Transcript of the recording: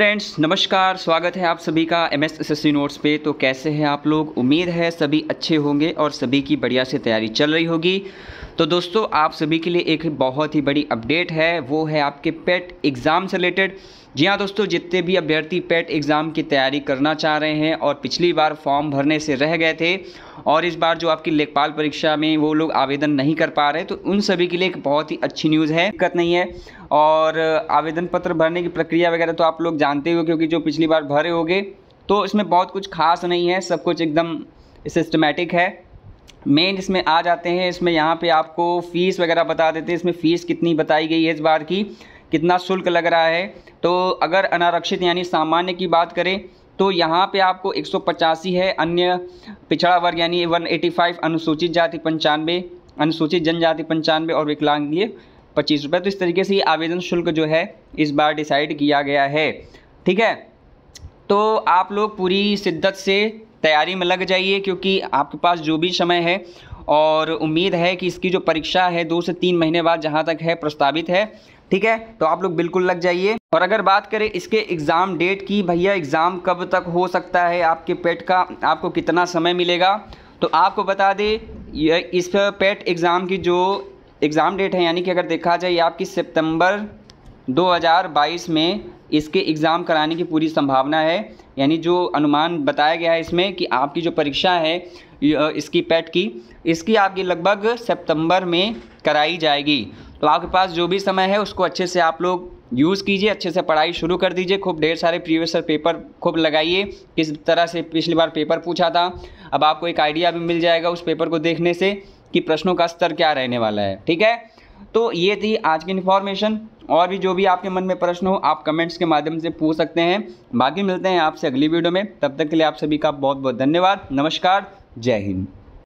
friends नमस्कार स्वागत है आप सभी का M S S S C notes पे तो कैसे हैं आप लोग उम्मीद है सभी अच्छे होंगे और सभी की बढ़िया से तैयारी चल रही होगी तो दोस्तों आप सभी के लिए एक बहुत ही बड़ी अपडेट है वो है आपके पेट एग्ज़ाम से रिलेटेड जी हाँ दोस्तों जितने भी अभ्यर्थी पेट एग्ज़ाम e की तैयारी करना चाह रहे हैं और पिछली बार फॉर्म भरने से रह गए थे और इस बार जो आपकी लेखपाल परीक्षा में वो लोग आवेदन नहीं कर पा रहे तो उन सभी के लिए एक बहुत ही अच्छी न्यूज़ है दिक्कत नहीं है और आवेदन पत्र भरने की प्रक्रिया वगैरह तो आप लोग जानते हो क्योंकि जो पिछली बार भरे हो तो इसमें बहुत कुछ खास नहीं है सब कुछ एकदम सिस्टमेटिक है मेन इसमें आ जाते हैं इसमें यहाँ पे आपको फ़ीस वगैरह बता देते हैं इसमें फ़ीस कितनी बताई गई है इस बार की कितना शुल्क लग रहा है तो अगर अनारक्षित यानी सामान्य की बात करें तो यहाँ पे आपको एक है अन्य पिछड़ा वर्ग यानी 185 अनुसूचित जाति पंचानवे अनुसूचित जनजाति पंचानवे और विकलांगीय पच्चीस रुपये तो इस तरीके से ये आवेदन शुल्क जो है इस बार डिसाइड किया गया है ठीक है तो आप लोग पूरी शिद्दत से तैयारी में लग जाइए क्योंकि आपके पास जो भी समय है और उम्मीद है कि इसकी जो परीक्षा है दो से तीन महीने बाद जहाँ तक है प्रस्तावित है ठीक है तो आप लोग बिल्कुल लग जाइए और अगर बात करें इसके एग्ज़ाम डेट की भैया एग्ज़ाम कब तक हो सकता है आपके पेट का आपको कितना समय मिलेगा तो आपको बता दें इस पेट एग्ज़ाम की जो एग्ज़ाम डेट है यानी कि अगर देखा जाए आपकी सितंबर 2022 में इसके एग्ज़ाम कराने की पूरी संभावना है यानी जो अनुमान बताया गया है इसमें कि आपकी जो परीक्षा है इसकी पैट की इसकी आपकी लगभग सितंबर में कराई जाएगी तो आपके पास जो भी समय है उसको अच्छे से आप लोग यूज़ कीजिए अच्छे से पढ़ाई शुरू कर दीजिए खूब ढेर सारे प्रीवियस पेपर खूब लगाइए किस तरह से पिछली बार पेपर पूछा था अब आपको एक आइडिया भी मिल जाएगा उस पेपर को देखने से कि प्रश्नों का स्तर क्या रहने वाला है ठीक है तो ये थी आज की इन्फॉर्मेशन और भी जो भी आपके मन में प्रश्न हो आप कमेंट्स के माध्यम से पूछ सकते हैं बाकी मिलते हैं आपसे अगली वीडियो में तब तक के लिए आप सभी का बहुत बहुत धन्यवाद नमस्कार जय हिंद